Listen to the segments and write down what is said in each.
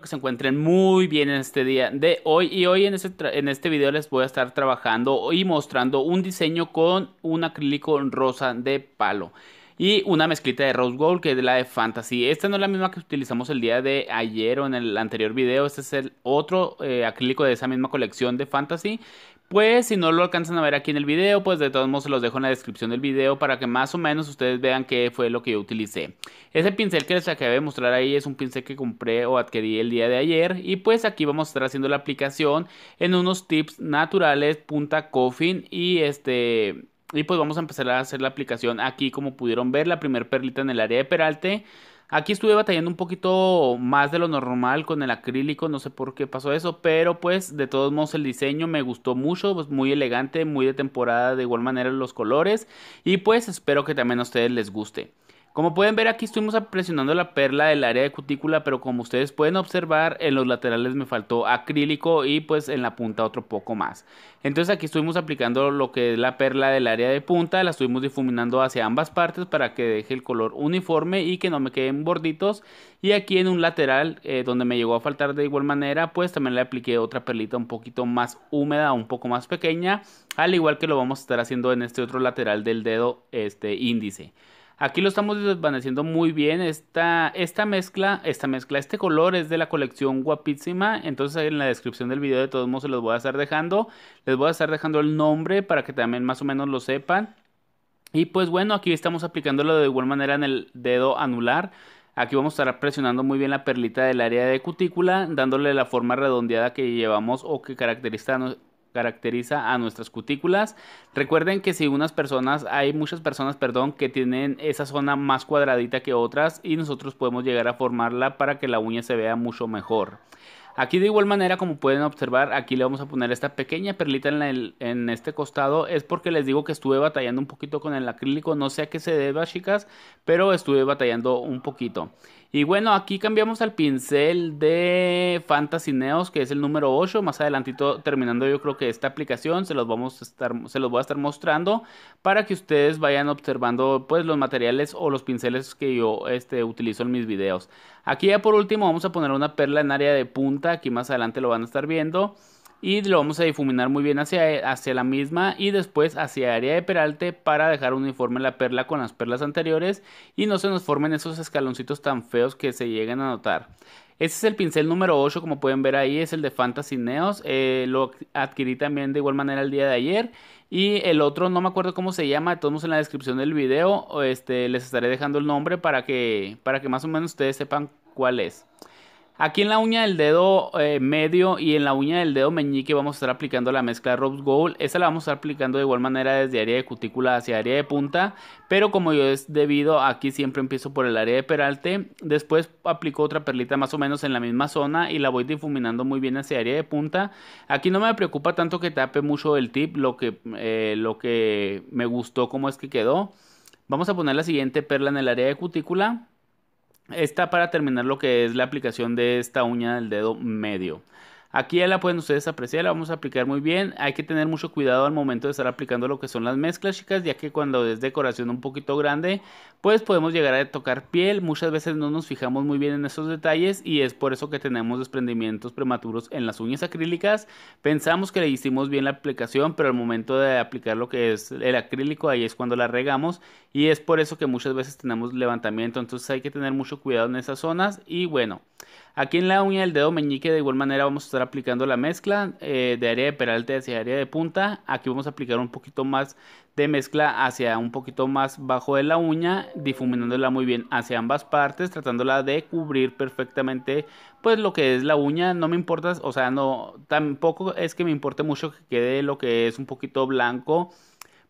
que se encuentren muy bien en este día de hoy y hoy en este, en este video les voy a estar trabajando y mostrando un diseño con un acrílico rosa de palo. Y una mezclita de Rose Gold, que es la de Fantasy. Esta no es la misma que utilizamos el día de ayer o en el anterior video. Este es el otro eh, acrílico de esa misma colección de Fantasy. Pues si no lo alcanzan a ver aquí en el video, pues de todos modos se los dejo en la descripción del video para que más o menos ustedes vean qué fue lo que yo utilicé. Ese pincel que les acabé de mostrar ahí es un pincel que compré o adquirí el día de ayer y pues aquí vamos a estar haciendo la aplicación en unos tips naturales, punta coffin y este y pues vamos a empezar a hacer la aplicación aquí como pudieron ver, la primer perlita en el área de peralte. Aquí estuve batallando un poquito más de lo normal con el acrílico, no sé por qué pasó eso, pero pues de todos modos el diseño me gustó mucho, pues, muy elegante, muy de temporada, de igual manera los colores y pues espero que también a ustedes les guste. Como pueden ver aquí estuvimos presionando la perla del área de cutícula, pero como ustedes pueden observar en los laterales me faltó acrílico y pues en la punta otro poco más. Entonces aquí estuvimos aplicando lo que es la perla del área de punta, la estuvimos difuminando hacia ambas partes para que deje el color uniforme y que no me queden borditos. Y aquí en un lateral eh, donde me llegó a faltar de igual manera, pues también le apliqué otra perlita un poquito más húmeda, un poco más pequeña, al igual que lo vamos a estar haciendo en este otro lateral del dedo este índice. Aquí lo estamos desvaneciendo muy bien. Esta, esta mezcla, esta mezcla, este color es de la colección guapísima. Entonces en la descripción del video de todos modos se los voy a estar dejando. Les voy a estar dejando el nombre para que también más o menos lo sepan. Y pues bueno, aquí estamos aplicándolo de igual manera en el dedo anular. Aquí vamos a estar presionando muy bien la perlita del área de cutícula, dándole la forma redondeada que llevamos o que caracteriza caracteriza a nuestras cutículas. Recuerden que si unas personas, hay muchas personas, perdón, que tienen esa zona más cuadradita que otras y nosotros podemos llegar a formarla para que la uña se vea mucho mejor. Aquí de igual manera, como pueden observar, aquí le vamos a poner esta pequeña perlita en, el, en, este costado. Es porque les digo que estuve batallando un poquito con el acrílico. No sé a qué se deba, chicas, pero estuve batallando un poquito. Y bueno, aquí cambiamos al pincel de Fantasy Neos, que es el número 8. Más adelantito, terminando yo creo que esta aplicación, se los, vamos a estar, se los voy a estar mostrando para que ustedes vayan observando pues los materiales o los pinceles que yo este, utilizo en mis videos. Aquí ya por último vamos a poner una perla en área de punta aquí más adelante lo van a estar viendo y lo vamos a difuminar muy bien hacia, hacia la misma y después hacia área de peralte para dejar uniforme la perla con las perlas anteriores y no se nos formen esos escaloncitos tan feos que se lleguen a notar. Este es el pincel número 8 como pueden ver ahí, es el de Fantasy Neos, eh, lo adquirí también de igual manera el día de ayer y el otro no me acuerdo cómo se llama, de todos en la descripción del video este, les estaré dejando el nombre para que, para que más o menos ustedes sepan cuál es. Aquí en la uña del dedo eh, medio y en la uña del dedo meñique vamos a estar aplicando la mezcla Rose Gold. Esa la vamos a estar aplicando de igual manera desde área de cutícula hacia área de punta. Pero como yo es debido, aquí siempre empiezo por el área de peralte. Después aplico otra perlita más o menos en la misma zona y la voy difuminando muy bien hacia área de punta. Aquí no me preocupa tanto que tape mucho el tip, lo que, eh, lo que me gustó cómo es que quedó. Vamos a poner la siguiente perla en el área de cutícula. Está para terminar lo que es la aplicación de esta uña del dedo medio. Aquí ya la pueden ustedes apreciar, la vamos a aplicar muy bien. Hay que tener mucho cuidado al momento de estar aplicando lo que son las mezclas, chicas, ya que cuando es decoración un poquito grande, pues podemos llegar a tocar piel. Muchas veces no nos fijamos muy bien en esos detalles y es por eso que tenemos desprendimientos prematuros en las uñas acrílicas. Pensamos que le hicimos bien la aplicación, pero al momento de aplicar lo que es el acrílico, ahí es cuando la regamos y es por eso que muchas veces tenemos levantamiento. Entonces hay que tener mucho cuidado en esas zonas y bueno, aquí en la uña del dedo meñique de igual manera vamos a aplicando la mezcla eh, de área de peralte hacia área de punta. Aquí vamos a aplicar un poquito más de mezcla hacia un poquito más bajo de la uña, difuminándola muy bien hacia ambas partes, tratándola de cubrir perfectamente pues lo que es la uña. No me importa, o sea, no tampoco es que me importe mucho que quede lo que es un poquito blanco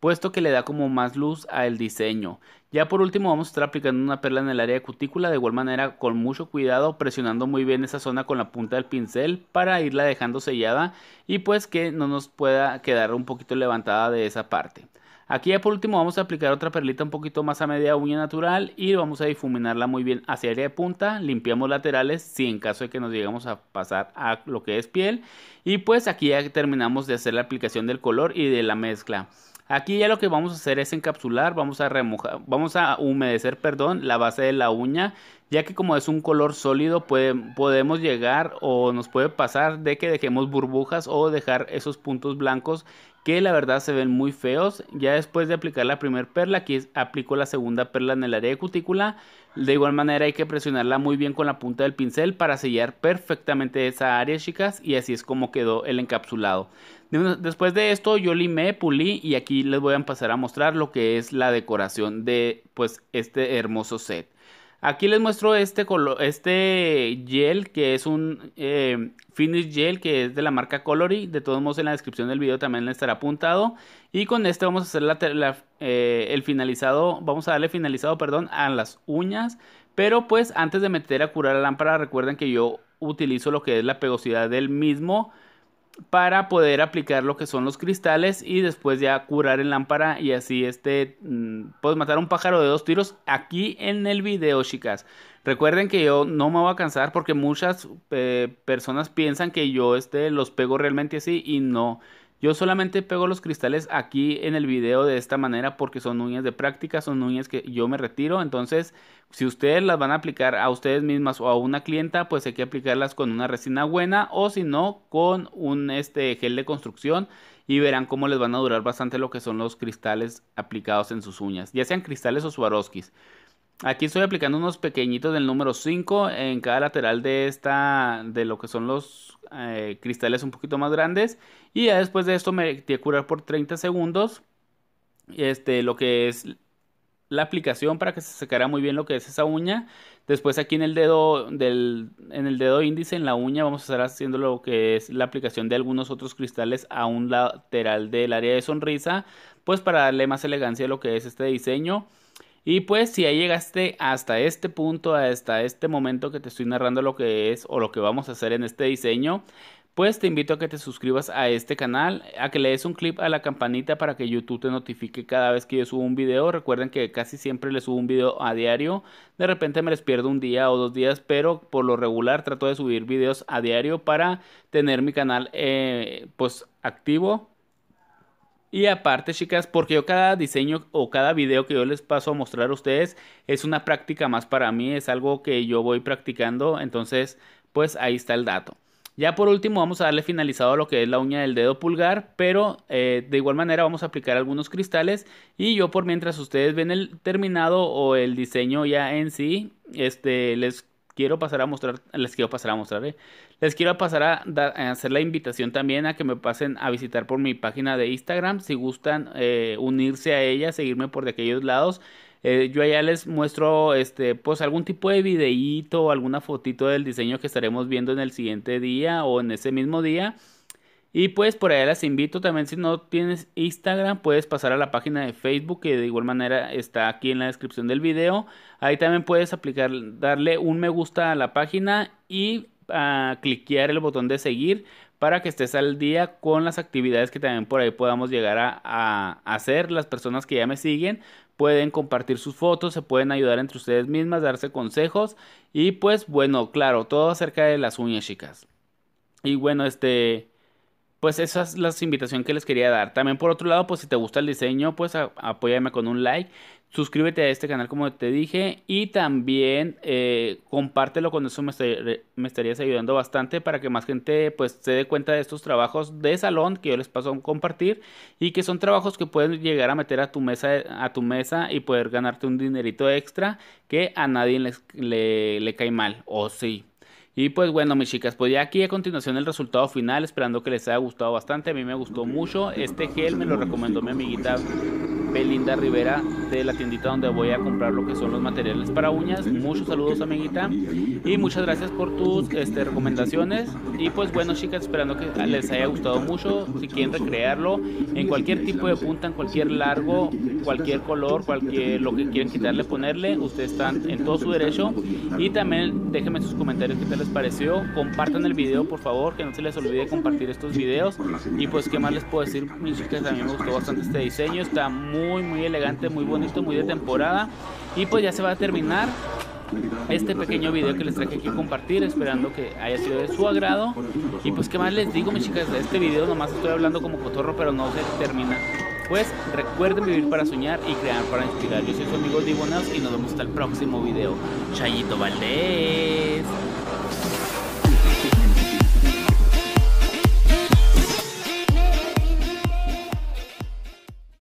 puesto que le da como más luz al diseño. Ya por último vamos a estar aplicando una perla en el área de cutícula, de igual manera con mucho cuidado, presionando muy bien esa zona con la punta del pincel para irla dejando sellada y pues que no nos pueda quedar un poquito levantada de esa parte. Aquí ya por último vamos a aplicar otra perlita un poquito más a media uña natural y vamos a difuminarla muy bien hacia área de punta, limpiamos laterales si en caso de que nos llegamos a pasar a lo que es piel y pues aquí ya terminamos de hacer la aplicación del color y de la mezcla. Aquí ya lo que vamos a hacer es encapsular, vamos a remojar, vamos a humedecer, perdón, la base de la uña, ya que como es un color sólido podemos llegar o nos puede pasar de que dejemos burbujas o dejar esos puntos blancos que la verdad se ven muy feos. Ya después de aplicar la primera perla, aquí aplico la segunda perla en el área de cutícula. De igual manera hay que presionarla muy bien con la punta del pincel para sellar perfectamente esa área, chicas, y así es como quedó el encapsulado. Después de esto yo limé, pulí y aquí les voy a pasar a mostrar lo que es la decoración de pues este hermoso set. Aquí les muestro este, este gel que es un eh, finish gel que es de la marca Colory. De todos modos en la descripción del video también le estará apuntado. Y con este vamos a hacer eh, el finalizado, vamos a darle finalizado perdón, a las uñas. Pero pues antes de meter a curar la lámpara recuerden que yo utilizo lo que es la pegosidad del mismo para poder aplicar lo que son los cristales y después ya curar en lámpara y así este pues matar un pájaro de dos tiros aquí en el video chicas recuerden que yo no me voy a cansar porque muchas eh, personas piensan que yo este los pego realmente así y no yo solamente pego los cristales aquí en el video de esta manera porque son uñas de práctica, son uñas que yo me retiro. Entonces, si ustedes las van a aplicar a ustedes mismas o a una clienta, pues hay que aplicarlas con una resina buena o si no, con un este, gel de construcción y verán cómo les van a durar bastante lo que son los cristales aplicados en sus uñas, ya sean cristales o Swarovskis. Aquí estoy aplicando unos pequeñitos del número 5 en cada lateral de esta, de lo que son los eh, cristales un poquito más grandes. Y ya después de esto me tiene a curar por 30 segundos. Este, lo que es la aplicación para que se secara muy bien lo que es esa uña. Después aquí en el dedo del, en el dedo índice, en la uña, vamos a estar haciendo lo que es la aplicación de algunos otros cristales a un lateral del área de sonrisa. Pues para darle más elegancia a lo que es este diseño. Y pues si ahí llegaste hasta este punto, hasta este momento que te estoy narrando lo que es o lo que vamos a hacer en este diseño, pues te invito a que te suscribas a este canal, a que le des un clip a la campanita para que YouTube te notifique cada vez que yo subo un video. Recuerden que casi siempre les subo un video a diario. De repente me les pierdo un día o dos días, pero por lo regular trato de subir videos a diario para tener mi canal eh, pues activo y aparte, chicas, porque yo cada diseño o cada video que yo les paso a mostrar a ustedes es una práctica más para mí, es algo que yo voy practicando, entonces pues ahí está el dato. Ya por último vamos a darle finalizado a lo que es la uña del dedo pulgar, pero eh, de igual manera vamos a aplicar algunos cristales y yo por mientras ustedes ven el terminado o el diseño ya en sí, este, les quiero pasar a mostrar, les quiero pasar a mostrar, eh. les quiero pasar a, hacer la invitación también a que me pasen a visitar por mi página de Instagram, si gustan eh, unirse a ella, seguirme por de aquellos lados. Eh, yo allá les muestro este pues algún tipo de videíto, o alguna fotito del diseño que estaremos viendo en el siguiente día o en ese mismo día. Y pues por ahí las invito también si no tienes Instagram puedes pasar a la página de Facebook que de igual manera está aquí en la descripción del video. Ahí también puedes aplicar darle un me gusta a la página y ah, cliquear el botón de seguir para que estés al día con las actividades que también por ahí podamos llegar a, hacer. Las personas que ya me siguen pueden compartir sus fotos, se pueden ayudar entre ustedes mismas, darse consejos y pues bueno, claro, todo acerca de las uñas chicas. Y bueno, este pues esa es la invitación que les quería dar. También por otro lado, pues si te gusta el diseño, pues apóyame con un like. Suscríbete a este canal como te dije y también eh, compártelo con eso me, estarías ayudando bastante para que más gente pues se dé cuenta de estos trabajos de salón que yo les paso a compartir y que son trabajos que pueden llegar a meter a tu mesa, a tu mesa y poder ganarte un dinerito extra que a nadie le, le cae mal o sí y pues bueno, mis chicas, pues ya aquí a continuación el resultado final, esperando que les haya gustado bastante. A mí me gustó mucho. Este gel me lo recomendó mi amiguita Belinda Rivera de la tiendita donde voy a comprar lo que son los materiales para uñas. Muchos saludos amiguita y muchas gracias por tus este, recomendaciones. Y pues bueno chicas, esperando que les haya gustado mucho. Si quieren recrearlo en cualquier tipo de punta, en cualquier largo, cualquier color, cualquier lo que quieren quitarle, ponerle, ustedes están en todo su derecho. Y también déjenme sus comentarios qué tal les pareció. Compartan el video por favor, que no se les olvide compartir estos videos. Y pues qué más les puedo decir, mis chicas, a mí me gustó bastante este diseño. Está muy muy, muy elegante, muy bonito, muy de temporada. Y pues ya se va a terminar este pequeño video que les traje aquí a compartir, esperando que haya sido de su agrado. Y pues, ¿qué más les digo, mis chicas? De este video nomás estoy hablando como cotorro, pero no se termina. Pues recuerden vivir para soñar y crear para inspirar. Yo soy su amigo y nos vemos hasta el próximo video. Chayito Valdés.